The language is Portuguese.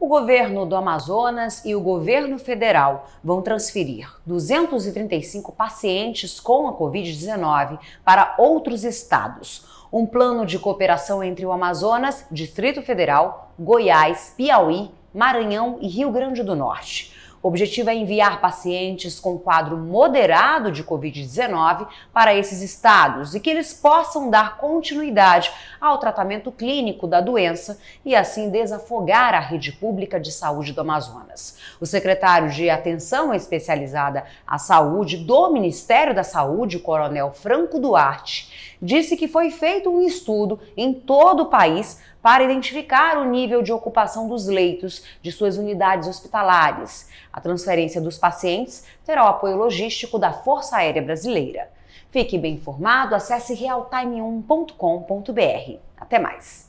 O governo do Amazonas e o governo federal vão transferir 235 pacientes com a Covid-19 para outros estados. Um plano de cooperação entre o Amazonas, Distrito Federal, Goiás, Piauí, Maranhão e Rio Grande do Norte. O objetivo é enviar pacientes com quadro moderado de Covid-19 para esses estados e que eles possam dar continuidade ao tratamento clínico da doença e assim desafogar a rede pública de saúde do Amazonas. O secretário de Atenção Especializada à Saúde do Ministério da Saúde, Coronel Franco Duarte, disse que foi feito um estudo em todo o país para identificar o nível de ocupação dos leitos de suas unidades hospitalares. A transferência dos pacientes terá o apoio logístico da Força Aérea Brasileira. Fique bem informado, acesse realtime1.com.br. Até mais!